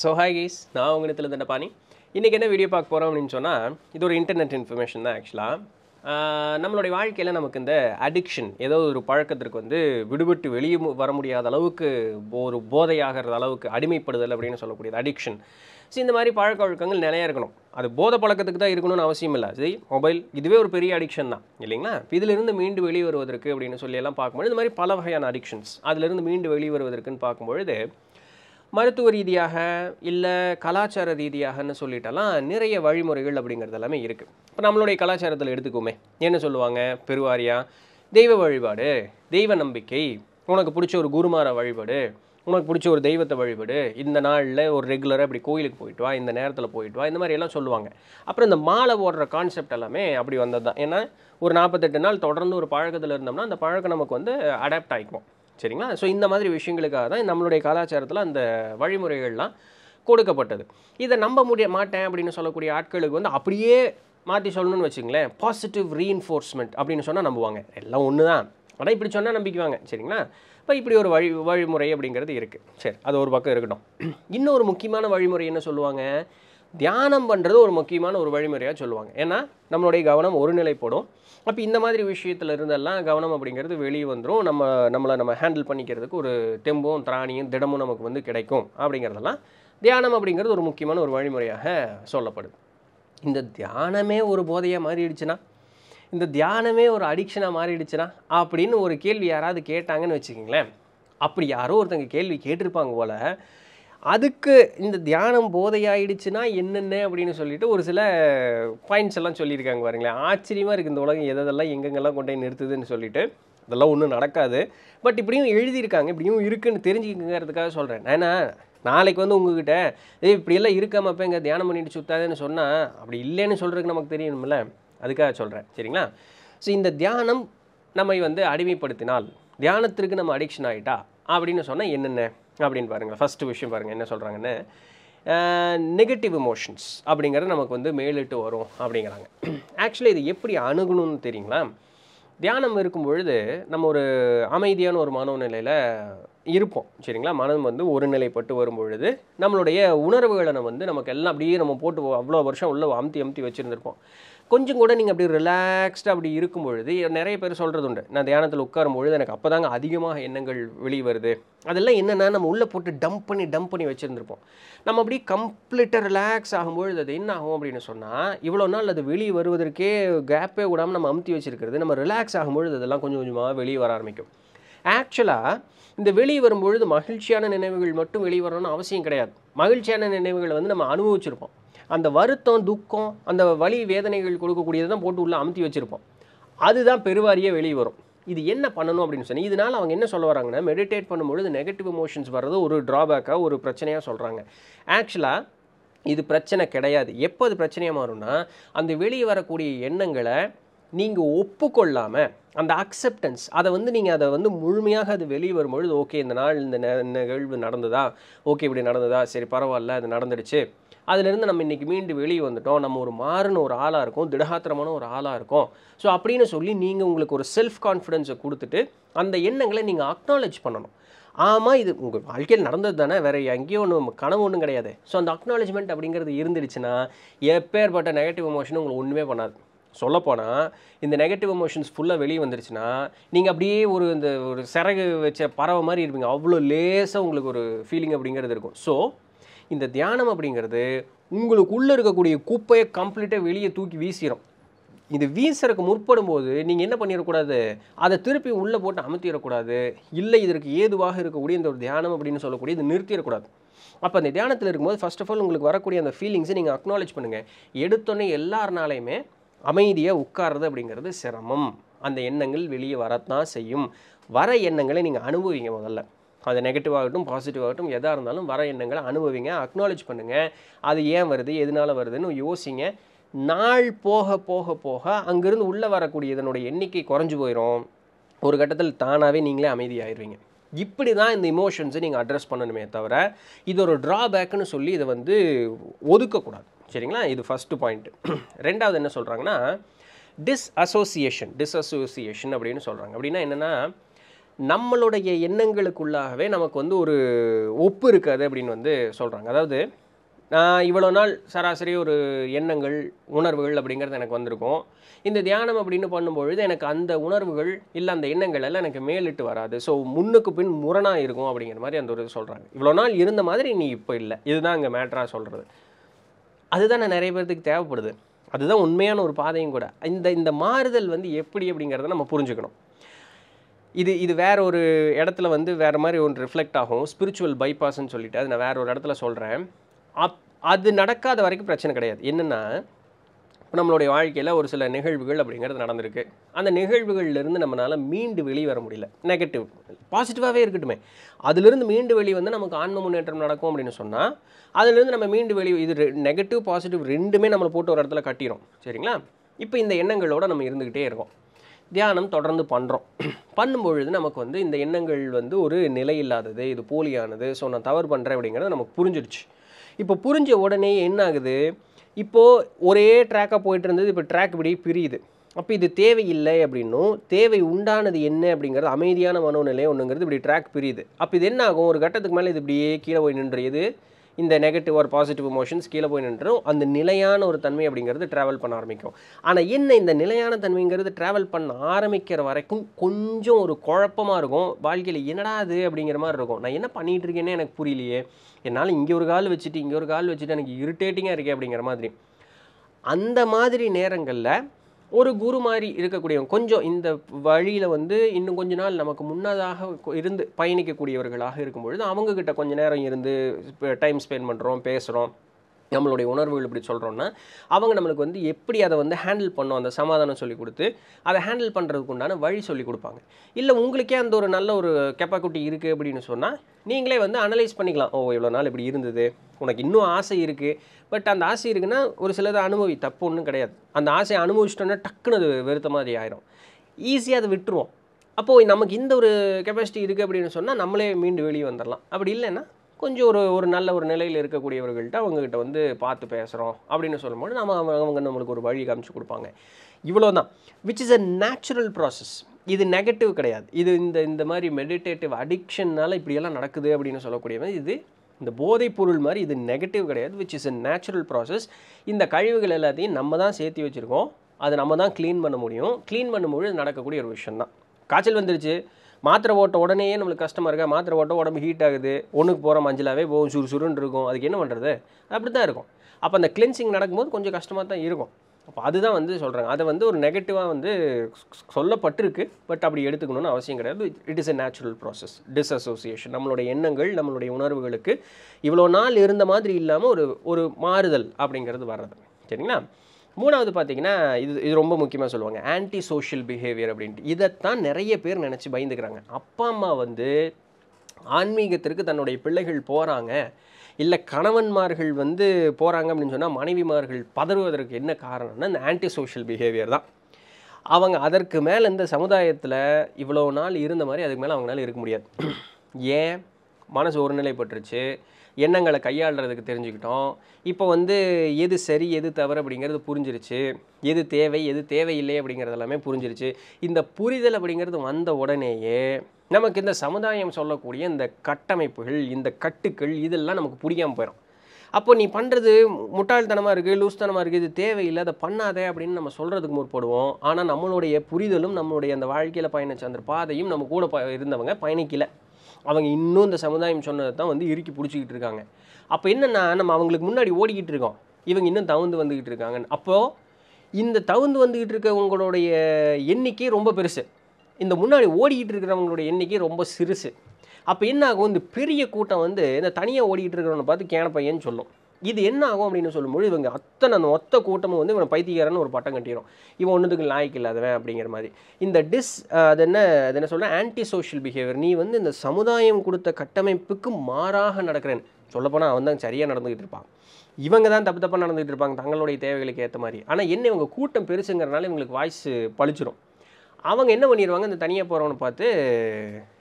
so hi guys நான் உங்கள் இடத்துல பாணி இன்றைக்கி என்ன வீடியோ பார்க்க போகிறோம் அப்படின்னு சொன்னால் இது ஒரு இன்டர்நெட் இன்ஃபர்மேஷன் தான் ஆக்சுவலாக நம்மளுடைய வாழ்க்கையில் நமக்கு இந்த அடிக்ஷன் ஏதோ ஒரு பழக்கத்திற்கு வந்து விடுபட்டு வெளியே வர முடியாத அளவுக்கு ஒரு போதையாகிற அளவுக்கு அடிமைப்படுதல் அப்படின்னு சொல்லக்கூடியது அடிக்ஷன் ஸோ இந்த மாதிரி பழக்க வழக்கங்கள் நிறையா இருக்கணும் அது போத பழக்கத்துக்கு தான் இருக்கணும்னு அவசியம் இல்லை சரி மொபைல் இதுவே ஒரு பெரிய அடிக்ஷன் தான் இல்லைங்களா இதிலிருந்து மீண்டு வெளியே வருவதற்கு அப்படின்னு சொல்லி எல்லாம் பார்க்கும்போது இந்த மாதிரி பல வகையான அடிக்ஷன்ஸ் அதிலிருந்து மீண்டு வெளியே வருவதற்குன்னு பார்க்கும்பொழுது மருத்துவ ரீதியாக இல்லை கலாச்சார ரீதியாகன்னு சொல்லிட்டெல்லாம் நிறைய வழிமுறைகள் அப்படிங்கிறது எல்லாமே இருக்குது இப்போ நம்மளுடைய கலாச்சாரத்தில் எடுத்துக்கோமே என்ன சொல்லுவாங்க பெருவாரியா தெய்வ வழிபாடு தெய்வ நம்பிக்கை உனக்கு பிடிச்ச ஒரு குருமார வழிபாடு உனக்கு பிடிச்ச ஒரு தெய்வத்தை வழிபாடு இந்த நாளில் ஒரு ரெகுலராக இப்படி கோயிலுக்கு போயிட்டு வா இந்த நேரத்தில் போயிட்டு வா இந்த மாதிரி எல்லாம் சொல்லுவாங்க அப்புறம் இந்த மாலை ஓடுற கான்செப்ட் எல்லாமே அப்படி வந்தது தான் ஏன்னா ஒரு நாற்பத்தெட்டு நாள் தொடர்ந்து ஒரு பழக்கத்தில் இருந்தோம்னா அந்த பழக்கம் நமக்கு வந்து அடாப்ட் ஆகிக்கும் சரிங்களா ஸோ இந்த மாதிரி விஷயங்களுக்காக தான் நம்மளுடைய கலாச்சாரத்தில் அந்த வழிமுறைகள்லாம் கொடுக்கப்பட்டது இதை நம்ப முடிய மாட்டேன் அப்படின்னு சொல்லக்கூடிய ஆட்களுக்கு வந்து அப்படியே மாற்றி சொல்லணும்னு வச்சுங்களேன் பாசிட்டிவ் ரீஎன்ஃபோர்ஸ்மெண்ட் அப்படின்னு சொன்னால் நம்புவாங்க எல்லாம் ஒன்று தான் ஆனால் இப்படி சொன்னால் நம்பிக்குவாங்க சரிங்களா இப்போ இப்படி ஒரு வழி வழிமுறை அப்படிங்கிறது இருக்குது சரி அது ஒரு பக்கம் இருக்கட்டும் இன்னொரு முக்கியமான வழிமுறை என்ன சொல்லுவாங்க தியானம் பண்ணுறது ஒரு முக்கியமான ஒரு வழிமுறையாக சொல்லுவாங்க ஏன்னா நம்மளுடைய கவனம் ஒரு அப்போ இந்த மாதிரி விஷயத்தில் இருந்தெல்லாம் கவனம் அப்படிங்கிறது வெளியே வந்துடும் நம்ம நம்மளை நம்ம ஹேண்டில் பண்ணிக்கிறதுக்கு ஒரு தெம்பும் திராணியும் திடமும் நமக்கு வந்து கிடைக்கும் அப்படிங்கிறதெல்லாம் தியானம் அப்படிங்கிறது ஒரு முக்கியமான ஒரு வழிமுறையாக சொல்லப்படுது இந்த தியானமே ஒரு போதையாக மாறிடுச்சுன்னா இந்த தியானமே ஒரு அடிக்ஷனாக மாறிடுச்சுன்னா அப்படின்னு ஒரு கேள்வி யாராவது கேட்டாங்கன்னு வச்சுக்கிங்களேன் அப்படி யாரோ ஒருத்தங்க கேள்வி கேட்டிருப்பாங்க போல் அதுக்கு இந்த தியானம் போதையாயிடுச்சுன்னா என்னென்ன அப்படின்னு சொல்லிட்டு ஒரு சில பாயிண்ட்ஸ் எல்லாம் சொல்லியிருக்காங்க பாருங்களேன் ஆச்சரியமாக இருக்குது இந்த உலகம் எதெல்லாம் எங்கெங்கெல்லாம் கொண்டு போய் நிறுத்துதுன்னு சொல்லிட்டு அதெல்லாம் ஒன்றும் நடக்காது பட் இப்படியும் எழுதியிருக்காங்க இப்படியும் இருக்குன்னு தெரிஞ்சுக்கங்கிறதுக்காக சொல்கிறேன் ஏன்னா நாளைக்கு வந்து உங்ககிட்ட ஏ இப்படியெல்லாம் இருக்காம அப்போ எங்கே தியானம் பண்ணிட்டு சுத்தாதுன்னு சொன்னால் அப்படி இல்லைன்னு சொல்கிறதுக்கு நமக்கு தெரியணும்ல அதுக்காக சொல்கிறேன் சரிங்களா ஸோ இந்த தியானம் நம்மை வந்து அடிமைப்படுத்தினால் தியானத்திற்கு நம்ம அடிக்ஷன் ஆகிட்டா அப்படின்னு சொன்னால் என்னென்ன அப்படின்னு பாருங்கள் ஃபஸ்ட்டு விஷயம் பாருங்கள் என்ன சொல்கிறாங்கன்னு நெகட்டிவ் எமோஷன்ஸ் அப்படிங்கிறது நமக்கு வந்து மேலிட்டு வரும் அப்படிங்கிறாங்க ஆக்சுவலி இது எப்படி அணுகணும்னு தெரியுங்களா தியானம் இருக்கும் பொழுது நம்ம ஒரு அமைதியான ஒரு மனோநிலையில் இருப்போம் சரிங்களா மனம் வந்து ஒரு நிலைப்பட்டு வரும் பொழுது நம்மளுடைய உணர்வுகளை நம்ம வந்து நமக்கு எல்லாம் அப்படியே நம்ம போட்டு அவ்வளோ வருஷம் உள்ளே அமுத்தி அமுத்தி வச்சுருந்துருப்போம் கொஞ்சம் கூட நீங்கள் அப்படி ரிலாக்ஸ்டாக அப்படி இருக்கும் பொழுது நிறைய பேர் சொல்கிறது உண்டு நான் தியானத்தில் உட்காரும் பொழுது எனக்கு அப்போ தாங்க அதிகமாக எண்ணங்கள் வெளியே வருது அதெல்லாம் என்னென்னா நம்ம உள்ளே போட்டு டம்ப் பண்ணி டம்ப் பண்ணி வச்சுருந்துருப்போம் நம்ம அப்படியே கம்ப்ளீட்டாக ரிலாக்ஸ் ஆகும்பொழுது அது என்ன ஆகும் அப்படின்னு சொன்னால் இவ்வளோ நாள் அது வெளியே வருவதற்கே கேப்பே விடாமல் நம்ம அமுத்தி வச்சுருக்கிறது நம்ம ரிலாக்ஸ் ஆகும்பொழுது அதெல்லாம் கொஞ்சம் கொஞ்சமாக வெளியே வர ஆரம்பிக்கும் ஆக்சுவலாக இந்த வெளியே வரும்பொழுது மகிழ்ச்சியான நினைவுகள் மட்டும் வெளியே வரணும்னு அவசியம் கிடையாது மகிழ்ச்சியான நினைவுகளை வந்து நம்ம அனுபவிச்சிருப்போம் அந்த வருத்தம் துக்கம் அந்த வலி வேதனைகள் கொடுக்கக்கூடியதை தான் போட்டு உள்ளே அமுத்தி வச்சுருப்போம் அதுதான் பெருவாரியாக வெளியே வரும் இது என்ன பண்ணணும் அப்படின்னு சொன்னால் இதனால் அவங்க என்ன சொல்ல வராங்கன்னா மெடிடேட் பண்ணும்பொழுது நெகட்டிவ் எமோஷன்ஸ் வர்றது ஒரு ட்ராபேக்காக ஒரு பிரச்சனையாக சொல்கிறாங்க ஆக்சுவலாக இது பிரச்சனை கிடையாது எப்போ அது பிரச்சனையாக மாறும்னா அந்த வெளியே வரக்கூடிய எண்ணங்களை நீங்கள் ஒப்புக்கொள்ளாமல் அந்த அக்செப்டன்ஸ் அதை வந்து நீங்கள் அதை வந்து முழுமையாக அது வெளியே வரும்பொழுது ஓகே இந்த நாள் இந்த நிகழ்வு நடந்ததா ஓகே இப்படி நடந்ததா சரி பரவாயில்ல அது நடந்துடுச்சு அதுலேருந்து நம்ம இன்றைக்கி மீண்டு வெளியே வந்துட்டோம் நம்ம ஒரு மாறுன ஒரு ஆளாக இருக்கும் திடகாத்திரமான ஒரு ஆளாக இருக்கும் ஸோ அப்படின்னு சொல்லி நீங்கள் உங்களுக்கு ஒரு செல்ஃப் கான்ஃபிடென்ஸை கொடுத்துட்டு அந்த எண்ணங்களை நீங்கள் அக்னாலேஜ் பண்ணணும் ஆமாம் இது உங்கள் வாழ்க்கையில் நடந்தது தானே வேறு எங்கேயோ ஒன்று கனவு ஒன்றும் கிடையாது ஸோ அந்த அக்னாலேஜ்மெண்ட் அப்படிங்கிறது இருந்துருச்சுன்னா எப்பேற்பட்ட நெகட்டிவ் எமோஷனும் உங்களுக்கு ஒன்றுமே பண்ணாது சொல்லப்போனால் இந்த நெகட்டிவ் எமோஷன்ஸ் ஃபுல்லாக வெளியே வந்துருச்சுன்னா நீங்கள் அப்படியே ஒரு இந்த ஒரு சிறகு வச்ச பறவை மாதிரி இருப்பீங்க அவ்வளோ லேசாக உங்களுக்கு ஒரு ஃபீலிங் அப்படிங்கிறது இருக்கும் ஸோ இந்த தியானம் அப்படிங்கிறது உங்களுக்குள்ளே இருக்கக்கூடிய குப்பையை கம்ப்ளீட்டாக வெளியே தூக்கி வீசிடும் இது வீசறக்கு முற்படும் போது நீங்கள் என்ன பண்ணிடக்கூடாது அதை திருப்பி உள்ளே போட்டு அமுத்திடக்கூடாது இல்லை இதற்கு ஏதுவாக இருக்கக்கூடிய இந்த ஒரு தியானம் அப்படின்னு சொல்லக்கூடிய இது நிறுத்திடக்கூடாது அப்போ அந்த தியானத்தில் இருக்கும்போது ஃபஸ்ட் ஆஃப் ஆல் உங்களுக்கு வரக்கூடிய அந்த ஃபீலிங்ஸை நீங்கள் அக்னாலேஜ் பண்ணுங்கள் எடுத்தோன்னே எல்லாருனாலையுமே அமைதியாக உட்கார்றது அப்படிங்கிறது சிரமம் அந்த எண்ணங்கள் வெளியே வரத்தான் செய்யும் வர எண்ணங்களை நீங்கள் அனுபவிங்க முதல்ல அது நெகட்டிவ் ஆகட்டும் பாசிட்டிவ் ஆகட்டும் எதாக இருந்தாலும் வர எண்ணங்களை அனுபவிங்க அக்னாலேஜ் பண்ணுங்கள் அது ஏன் வருது எதனால் வருதுன்னு யோசிங்க நாள் போக போக போக அங்கேருந்து உள்ளே வரக்கூடிய இதனுடைய எண்ணிக்கை குறைஞ்சி போயிடும் ஒரு கட்டத்தில் தானாகவே நீங்களே அமைதியாயிருவீங்க இப்படி தான் இந்த இமோஷன்ஸை நீங்கள் அட்ரஸ் பண்ணணுமே தவிர இது ஒரு ட்ராபேக்குன்னு சொல்லி இதை வந்து ஒதுக்கக்கூடாது சரிங்களா இது ஃபஸ்ட்டு பாயிண்ட் ரெண்டாவது என்ன சொல்கிறாங்கன்னா டிஸ் டிஸ் டிஸ்அசோசியேஷன் அப்படின்னு சொல்கிறாங்க அப்படின்னா என்னென்னா நம்மளுடைய எண்ணங்களுக்குள்ளாகவே நமக்கு வந்து ஒரு ஒப்பு இருக்காது அப்படின்னு வந்து சொல்கிறாங்க அதாவது நான் இவ்வளோ நாள் சராசரி ஒரு எண்ணங்கள் உணர்வுகள் அப்படிங்கிறது எனக்கு வந்திருக்கும் இந்த தியானம் அப்படின்னு பண்ணும்பொழுது எனக்கு அந்த உணர்வுகள் இல்லை அந்த எண்ணங்கள் எல்லாம் எனக்கு மேலிட்டு வராது ஸோ முன்னுக்கு பின் முரணாக இருக்கும் அப்படிங்கிற மாதிரி அந்த ஒரு சொல்கிறாங்க இவ்வளோ நாள் இருந்த மாதிரி நீ இப்போ இல்லை இதுதான் அங்கே மேட்ராக சொல்கிறது அதுதான் நிறைய பேர்த்துக்கு தேவைப்படுது அதுதான் உண்மையான ஒரு பாதையும் கூட இந்த இந்த மாறுதல் வந்து எப்படி அப்படிங்கிறத நம்ம புரிஞ்சுக்கணும் இது இது வேற ஒரு இடத்துல வந்து வேறு மாதிரி ஒன்று ரிஃப்ளெக்ட் ஆகும் ஸ்பிரிச்சுவல் பைபாஸ்ன்னு சொல்லிட்டு அதை நான் வேற ஒரு இடத்துல சொல்கிறேன் அப் அது நடக்காத வரைக்கும் பிரச்சனை கிடையாது என்னென்னா நம்மளுடைய வாழ்க்கையில் ஒரு சில நிகழ்வுகள் அப்படிங்கிறது நடந்திருக்கு அந்த நிகழ்வுகள்லேருந்து நம்மளால் மீண்டு வெளியே வர முடியல நெகட்டிவ் பாசிட்டிவாகவே இருக்கட்டுமே அதுலேருந்து மீண்டு வெளியே வந்து நமக்கு ஆன்ம முன்னேற்றம் நடக்கும் அப்படின்னு சொன்னால் அதுலேருந்து நம்ம மீண்டு வெளியே இது நெகட்டிவ் பாசிட்டிவ் ரெண்டுமே நம்மளை போட்டு ஒரு இடத்துல கட்டிடும் சரிங்களா இப்போ இந்த எண்ணங்களோடு நம்ம இருந்துக்கிட்டே இருக்கோம் தியானம் தொடர்ந்து பண்ணுறோம் பண்ணும்பொழுது நமக்கு வந்து இந்த எண்ணங்கள் வந்து ஒரு நிலை இல்லாதது இது போலியானது ஸோ நான் தவறு பண்ணுறேன் அப்படிங்கிறது நமக்கு புரிஞ்சிடுச்சு இப்போ புரிஞ்ச உடனே என்ன ஆகுது இப்போது ஒரே ட்ராக்காக போயிட்டு இருந்தது இப்போ ட்ராக் இப்படி பிரியுது அப்போ இது தேவையில்லை அப்படின்னும் தேவை உண்டானது என்ன அப்படிங்கிறது அமைதியான மனோநிலை ஒன்றுங்கிறது இப்படி ட்ராக் பிரியுது அப்போ இது என்ன ஆகும் ஒரு கட்டத்துக்கு மேலே இது இப்படியே கீழே போய் நின்றது இந்த நெகட்டிவ் ஒரு பாசிட்டிவ் மோஷன்ஸ் கீழே போய் நின்றும் அந்த நிலையான ஒரு தன்மை அப்படிங்கிறது ட்ராவல் பண்ண ஆரம்பிக்கும் ஆனால் என்ன இந்த நிலையான தன்மைங்கிறது ட்ராவல் பண்ண ஆரம்பிக்கிற வரைக்கும் கொஞ்சம் ஒரு குழப்பமாக இருக்கும் வாழ்க்கையில் என்னடா அது அப்படிங்கிற மாதிரி இருக்கும் நான் என்ன பண்ணிகிட்டு இருக்கேன்னே எனக்கு புரியலையே என்னால் இங்கே ஒரு கால் வச்சுட்டு இங்கே ஒரு கால் வச்சுட்டு எனக்கு இரிட்டேட்டிங்காக இருக்கே அப்படிங்கிற மாதிரி அந்த மாதிரி நேரங்களில் ஒரு குரு மாதிரி இருக்கக்கூடியவங்க கொஞ்சம் இந்த வழியில் வந்து இன்னும் கொஞ்ச நாள் நமக்கு முன்னதாக இருந்து பயணிக்கக்கூடியவர்களாக இருக்கும்பொழுது அவங்கக்கிட்ட கொஞ்சம் நேரம் இருந்து டைம் ஸ்பெண்ட் பண்ணுறோம் பேசுகிறோம் நம்மளுடைய உணர்வுகள் இப்படி சொல்கிறோன்னா அவங்க நம்மளுக்கு வந்து எப்படி அதை வந்து ஹேண்டில் பண்ணோம் அந்த சமாதானம் சொல்லி கொடுத்து அதை ஹேண்டில் பண்ணுறதுக்கு உண்டான வழி சொல்லி கொடுப்பாங்க இல்லை உங்களுக்கே அந்த ஒரு நல்ல ஒரு கெப்பாக்குட்டி இருக்குது அப்படின்னு சொன்னால் நீங்களே வந்து அனலைஸ் பண்ணிக்கலாம் ஓ இவ்வளோ நாள் இப்படி இருந்தது உனக்கு இன்னும் ஆசை இருக்குது பட் அந்த ஆசை இருக்குன்னா ஒரு சிலது அனுபவி தப்பு ஒன்றும் கிடையாது அந்த ஆசையை அனுபவிச்சிட்டோன்னா டக்குன்னு அது வெறுத்த மாதிரி ஆயிரும் ஈஸியாக அதை விட்டுருவோம் அப்போது நமக்கு இந்த ஒரு கெப்பாசிட்டி இருக்குது அப்படின்னு சொன்னால் நம்மளே மீண்டு வெளியே வந்துடலாம் அப்படி இல்லைன்னா கொஞ்சம் ஒரு ஒரு நல்ல ஒரு நிலையில் இருக்கக்கூடியவர்கள்ட்ட அவங்ககிட்ட வந்து பார்த்து பேசுகிறோம் அப்படின்னு சொல்லும்போது நம்ம அவங்க அவங்க நம்மளுக்கு ஒரு வழி காமிச்சு கொடுப்பாங்க இவ்வளோ தான் which is a natural process இது நெகட்டிவ் கிடையாது இது இந்த இந்த மாதிரி மெடிடேட்டிவ் அடிக்ஷன்னால் இப்படியெல்லாம் நடக்குது அப்படின்னு சொல்லக்கூடிய மாதிரி இது இந்த போதைப் பொருள் மாதிரி இது நெகட்டிவ் கிடையாது which is a natural process இந்த கழிவுகள் எல்லாத்தையும் நம்ம தான் சேர்த்து வச்சுருக்கோம் அதை நம்ம தான் க்ளீன் பண்ண முடியும் க்ளீன் பண்ணும்போது நடக்கக்கூடிய ஒரு விஷயம் தான் காய்ச்சல் வந்துருச்சு மாத்திரை ஓட்ட உடனேயே நம்மளுக்கு கஷ்டமாக இருக்கா மாத்திரை ஓட்ட உடம்பு ஹீட் ஆகுது ஒன்றுக்கு போகிற மஞ்சளாகவே போகும் சுறு சுருன்னு இருக்கும் அதுக்கு என்ன பண்ணுறது அப்படி தான் இருக்கும் அப்போ அந்த கிளென்சிங் நடக்கும்போது கொஞ்சம் கஷ்டமாக தான் இருக்கும் அப்போ அதுதான் வந்து சொல்கிறாங்க அதை வந்து ஒரு நெகட்டிவாக வந்து சொல்லப்பட்டிருக்கு பட் அப்படி எடுத்துக்கணும்னு அவசியம் கிடையாது it is a natural process disassociation நம்மளுடைய எண்ணங்கள் நம்மளுடைய உணர்வுகளுக்கு இவ்வளோ நாள் இருந்த மாதிரி இல்லாமல் ஒரு ஒரு மாறுதல் அப்படிங்கிறது வர்றது சரிங்களா மூணாவது பார்த்தீங்கன்னா இது இது ரொம்ப முக்கியமாக சொல்லுவாங்க ஆன்டி சோஷியல் பிஹேவியர் அப்படின்ட்டு இதைத்தான் நிறைய பேர் நினச்சி பயந்துக்கிறாங்க அப்பா அம்மா வந்து ஆன்மீகத்திற்கு தன்னுடைய பிள்ளைகள் போகிறாங்க இல்லை கணவன்மார்கள் வந்து போகிறாங்க அப்படின்னு சொன்னால் மனைவிமார்கள் பதறுவதற்கு என்ன காரணம்னா இந்த ஆன்டி சோஷியல் பிஹேவியர் தான் அவங்க அதற்கு மேலே இந்த சமுதாயத்தில் இவ்வளோ நாள் இருந்த மாதிரி அதுக்கு மேலே அவங்களால இருக்க முடியாது ஏன் மனசு ஒருநிலைப்பட்டுருச்சு எண்ணங்களை கையாளுறதுக்கு தெரிஞ்சுக்கிட்டோம் இப்போ வந்து எது சரி எது தவறு அப்படிங்கிறது புரிஞ்சிருச்சு எது தேவை எது தேவையில்லை அப்படிங்கிறது எல்லாமே புரிஞ்சிருச்சு இந்த புரிதல் அப்படிங்கிறது வந்த உடனேயே நமக்கு இந்த சமுதாயம் சொல்லக்கூடிய இந்த கட்டமைப்புகள் இந்த கட்டுக்கள் இதெல்லாம் நமக்கு புரியாமல் போயிடும் அப்போ நீ பண்ணுறது முட்டாள்தனமாக இருக்குது லூஸ்தனமாக இருக்குது இது தேவையில்லை அதை பண்ணாதே அப்படின்னு நம்ம சொல்கிறதுக்கு முற்படுவோம் ஆனால் நம்மளுடைய புரிதலும் நம்மளுடைய அந்த வாழ்க்கையில் பயணிச்ச அந்த பாதையும் நம்ம கூட ப இருந்தவங்க பயணிக்கலை அவங்க இன்னும் இந்த சமுதாயம் சொன்னதை தான் வந்து இறுக்கி பிடிச்சிக்கிட்டு இருக்காங்க அப்போ என்னென்னா நம்ம அவங்களுக்கு முன்னாடி ஓடிக்கிட்டு இருக்கோம் இவங்க இன்னும் தவுந்து வந்துக்கிட்டு இருக்காங்க அப்போது இந்த தவுந்து வந்துக்கிட்டு இருக்கவங்களுடைய எண்ணிக்கை ரொம்ப பெருசு இந்த முன்னாடி ஓடிக்கிட்டு இருக்கிறவங்களுடைய எண்ணிக்கை ரொம்ப சிறுசு அப்போ என்ன ஆகும் இந்த பெரிய கூட்டம் வந்து இந்த தனியாக ஓடிக்கிட்டு இருக்கிறவனை பார்த்து கேன பையன்னு சொல்லும் இது என்ன ஆகும் அப்படின்னு சொல்லும்போது இவங்க அத்தனை அந்த மொத்த கூட்டமும் வந்து இவனை பைத்தியக்காரன்னு ஒரு பட்டம் கட்டிடும் இவன் ஒன்றுத்துக்கு லாய்க்கு இல்லாதவன் அப்படிங்கிற மாதிரி இந்த டிஸ் அது என்ன அது என்ன சொல்ல ஆன்டி சோஷியல் பிஹேவியர் நீ வந்து இந்த சமுதாயம் கொடுத்த கட்டமைப்புக்கு மாறாக நடக்கிறேன் சொல்லப்போனால் அவன் தான் சரியாக நடந்துக்கிட்டு இருப்பான் இவங்க தான் தப்பு தப்பாக நடந்துகிட்டு இருப்பாங்க தங்களுடைய தேவைகளுக்கு ஏற்ற மாதிரி ஆனால் என்ன இவங்க கூட்டம் பெருசுங்கிறனால இவங்களுக்கு வாய்ஸ் பழிச்சிடும் அவங்க என்ன பண்ணிடுவாங்க அந்த தனியாக போகிறவனை பார்த்து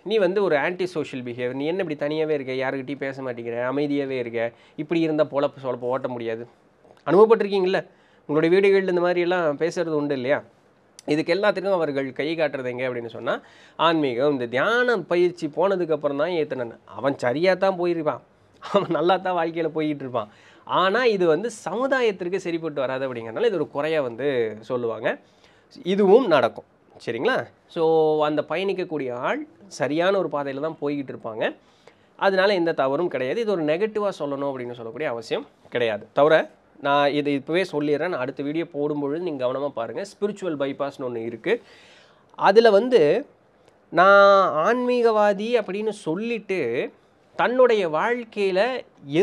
நீ வந்து ஒரு ஆன்டி சோஷியல் பிஹேவியர் நீ என்ன இப்படி தனியாகவே இருக்க யாருக்கிட்டையும் பேச மாட்டேங்கிற அமைதியாகவே இருக்க இப்படி இருந்தால் போலப்ப சொலப்போ ஓட்ட முடியாது அனுபவப்பட்டிருக்கீங்கள உங்களுடைய வீடுகளில் இந்த மாதிரியெல்லாம் பேசுகிறது உண்டு இல்லையா இதுக்கு எல்லாத்துக்கும் அவர்கள் கை காட்டுறது எங்கே அப்படின்னு சொன்னால் ஆன்மீகம் இந்த தியானம் பயிற்சி போனதுக்கப்புறம் தான் ஏத்தனன் அவன் சரியாக தான் போயிருப்பான் அவன் நல்லா தான் வாழ்க்கையில் போய்கிட்டு இருப்பான் ஆனால் இது வந்து சமுதாயத்திற்கு சரிப்பட்டு வராது அப்படிங்கிறதுனால இது ஒரு குறையாக வந்து சொல்லுவாங்க இதுவும் நடக்கும் சரிங்களா ஸோ அந்த பயணிக்கக்கூடிய ஆள் சரியான ஒரு பாதையில் தான் போய்கிட்டு இருப்பாங்க அதனால் எந்த தவறும் கிடையாது இது ஒரு நெகட்டிவாக சொல்லணும் அப்படின்னு சொல்லக்கூடிய அவசியம் கிடையாது தவிர நான் இது இப்போவே சொல்லிடுறேன் நான் அடுத்த வீடியோ போடும்பொழுது நீங்கள் கவனமாக பாருங்கள் ஸ்பிரிச்சுவல் பைபாஸ்னு ஒன்று இருக்குது அதில் வந்து நான் ஆன்மீகவாதி அப்படின்னு சொல்லிவிட்டு தன்னுடைய வாழ்க்கையில்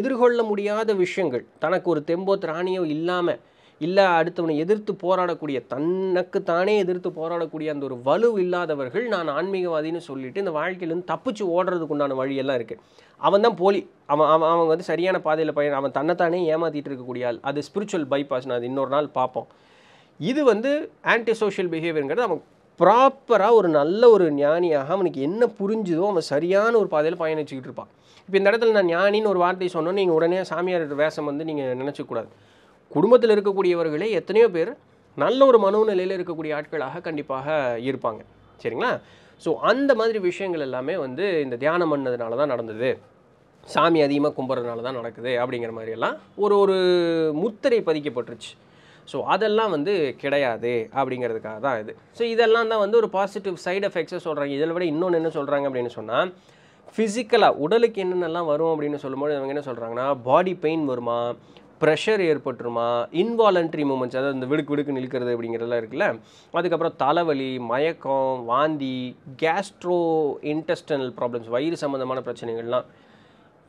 எதிர்கொள்ள முடியாத விஷயங்கள் தனக்கு ஒரு தெம்போத் ராணியம் இல்லாமல் இல்லை அடுத்தவனை எதிர்த்து போராடக்கூடிய தனக்கு தானே எதிர்த்து போராடக்கூடிய அந்த ஒரு வலு இல்லாதவர்கள் நான் ஆன்மீகவாதின்னு சொல்லிட்டு இந்த வாழ்க்கையிலேருந்து தப்பிச்சு ஓடுறதுக்கு உண்டான வழியெல்லாம் இருக்குது அவன் தான் போலி அவன் அவன் அவங்க வந்து சரியான பாதையில் பயணம் அவன் தன்னைத்தானே ஏமாற்றிட்டு இருக்கக்கூடிய ஆள் அது ஸ்பிரிச்சுவல் பைபாஸ் நான் அது இன்னொரு நாள் பார்ப்போம் இது வந்து ஆன்டி சோஷியல் பிஹேவியருங்கிறது அவன் ப்ராப்பராக ஒரு நல்ல ஒரு ஞானியாக அவனுக்கு என்ன புரிஞ்சுதோ அவன் சரியான ஒரு பாதையில் பயணிச்சுக்கிட்டு இருப்பான் இப்போ இந்த இடத்துல நான் ஞானின்னு ஒரு வார்த்தை சொன்னோன்னு நீங்கள் உடனே சாமியார் வேஷம் வந்து நீங்கள் நினச்சக்கூடாது குடும்பத்தில் இருக்கக்கூடியவர்களே எத்தனையோ பேர் நல்ல ஒரு மனோநிலையில் இருக்கக்கூடிய ஆட்களாக கண்டிப்பாக இருப்பாங்க சரிங்களா ஸோ அந்த மாதிரி விஷயங்கள் எல்லாமே வந்து இந்த தியானம் பண்ணதுனால தான் நடந்தது சாமி அதிகமாக கும்புறதுனால தான் நடக்குது அப்படிங்கிற மாதிரியெல்லாம் ஒரு ஒரு முத்திரை பதிக்கப்பட்டுருச்சு ஸோ அதெல்லாம் வந்து கிடையாது அப்படிங்கிறதுக்காக தான் இது ஸோ இதெல்லாம் தான் வந்து ஒரு பாசிட்டிவ் சைடு எஃபெக்ட்ஸை சொல்கிறாங்க இதில் விட இன்னொன்று என்ன சொல்கிறாங்க அப்படின்னு சொன்னால் ஃபிசிக்கலாக உடலுக்கு என்னென்னலாம் வரும் அப்படின்னு சொல்லும்போது அவங்க என்ன சொல்கிறாங்கன்னா பாடி பெயின் வருமா ப்ரெஷர் ஏற்பட்டுருமா இன்வாலண்ட்ரி மூமெண்ட்ஸ் அதாவது இந்த விடுக்கு விடுக்கு நிற்கிறது அப்படிங்கிறதெல்லாம் இருக்குல்ல அதுக்கப்புறம் தலைவலி மயக்கம் வாந்தி கேஸ்ட்ரோ இன்டெஸ்டனல் ப்ராப்ளம்ஸ் வயிறு சம்மந்தமான பிரச்சனைகள்லாம்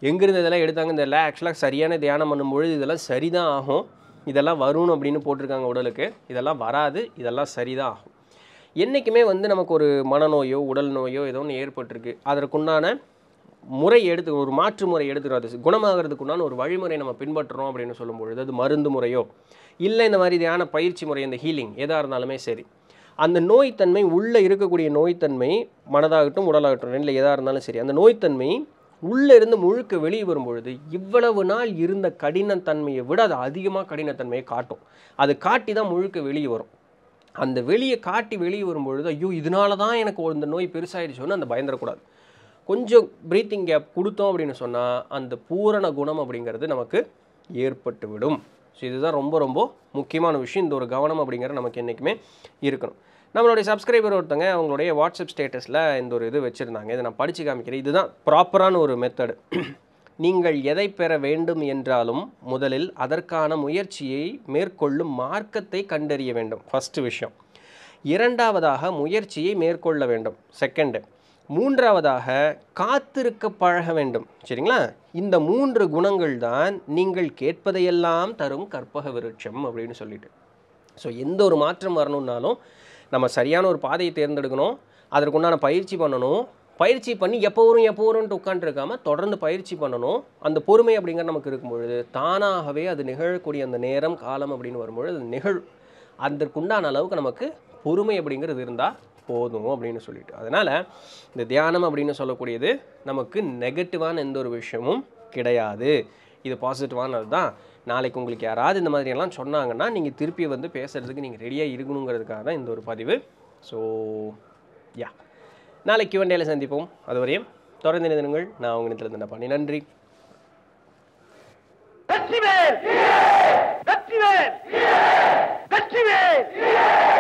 எங்கேருந்து இதெல்லாம் எடுத்தாங்க இந்த ஆக்சுவலாக சரியான தியானம் பண்ணும்பொழுது இதெல்லாம் சரிதான் ஆகும் இதெல்லாம் வரும் அப்படின்னு போட்டிருக்காங்க உடலுக்கு இதெல்லாம் வராது இதெல்லாம் சரிதான் ஆகும் என்றைக்குமே வந்து நமக்கு ஒரு மனநோயோ உடல் நோயோ ஏதோ ஒன்று ஏற்பட்டிருக்கு அதற்குண்டான முறை எடுத்து ஒரு மாற்று முறை எடுத்துக்கிறோம் அது குணமாகிறதுக்குண்டான ஒரு வழிமுறை நம்ம பின்பற்றுறோம் அப்படின்னு சொல்லும்பொழுது அது மருந்து முறையோ இல்லை இந்த மாதிரி பயிற்சி முறை இந்த ஹீலிங் எதாக இருந்தாலுமே சரி அந்த நோய்த்தன்மை உள்ளே இருக்கக்கூடிய நோய்த்தன்மை மனதாகட்டும் உடலாகட்டும் ரெண்டில் எதாக இருந்தாலும் சரி அந்த நோய்த்தன்மை உள்ளே இருந்து முழுக்க வெளியே வரும்பொழுது இவ்வளவு நாள் இருந்த கடினத்தன்மையை விட அது அதிகமாக கடினத்தன்மையை காட்டும் அது காட்டி தான் முழுக்க வெளியே வரும் அந்த வெளியை காட்டி வெளியே வரும்பொழுது ஐயோ இதனால தான் எனக்கு இந்த நோய் பெருசாகிடுச்சோன்னு அந்த பயந்துடக்கூடாது கொஞ்சம் ப்ரீத்திங் கேப் கொடுத்தோம் அப்படின்னு சொன்னால் அந்த பூரண குணம் அப்படிங்கிறது நமக்கு ஏற்பட்டுவிடும் ஸோ இதுதான் ரொம்ப ரொம்ப முக்கியமான விஷயம் இந்த ஒரு கவனம் அப்படிங்கிறது நமக்கு என்றைக்குமே இருக்கணும் நம்மளுடைய சப்ஸ்கிரைபர் ஒருத்தங்க அவங்களுடைய வாட்ஸ்அப் ஸ்டேட்டஸில் இந்த ஒரு இது வச்சுருந்தாங்க இதை நான் படித்து காமிக்கிறேன் இதுதான் ப்ராப்பரான ஒரு மெத்தடு நீங்கள் எதை பெற வேண்டும் என்றாலும் முதலில் அதற்கான முயற்சியை மேற்கொள்ளும் மார்க்கத்தை கண்டறிய வேண்டும் ஃபஸ்ட்டு விஷயம் இரண்டாவதாக முயற்சியை மேற்கொள்ள வேண்டும் செகண்டு மூன்றாவதாக காத்திருக்க பழக வேண்டும் சரிங்களா இந்த மூன்று குணங்கள் தான் நீங்கள் கேட்பதையெல்லாம் தரும் கற்பக விருட்சம் அப்படின்னு சொல்லிட்டு ஸோ எந்த ஒரு மாற்றம் வரணுன்னாலும் நம்ம சரியான ஒரு பாதையை தேர்ந்தெடுக்கணும் அதற்குண்டான பயிற்சி பண்ணணும் பயிற்சி பண்ணி எப்போ வரும் எப்போ வரும்ன்ட்டு உட்காந்துருக்காமல் தொடர்ந்து பயிற்சி பண்ணணும் அந்த பொறுமை அப்படிங்கிற நமக்கு இருக்கும்பொழுது தானாகவே அது நிகழக்கூடிய அந்த நேரம் காலம் அப்படின்னு வரும்பொழுது அது நிகழும் அதற்குண்டான அளவுக்கு நமக்கு பொறுமை அப்படிங்கிறது இருந்தால் போதும் அப்படின்னு சொல்லிட்டு அதனால் இந்த தியானம் அப்படின்னு சொல்லக்கூடியது நமக்கு நெகட்டிவான எந்த ஒரு விஷயமும் கிடையாது இது பாசிட்டிவானது தான் நாளைக்கு உங்களுக்கு யாராவது இந்த மாதிரியெல்லாம் சொன்னாங்கன்னா நீங்கள் திருப்பி வந்து பேசுகிறதுக்கு நீங்கள் ரெடியாக இருக்கணுங்கிறதுக்காக தான் இந்த ஒரு பதிவு ஸோ யா நாளைக்கு வண்டியில் சந்திப்போம் அதுவரையும் தொடர்ந்து நிறுவனங்கள் நான் உங்கள் நிலத்தில் பண்ணி நன்றி வெற்றிவேல் வெற்றிவேல் வெற்றிவேல்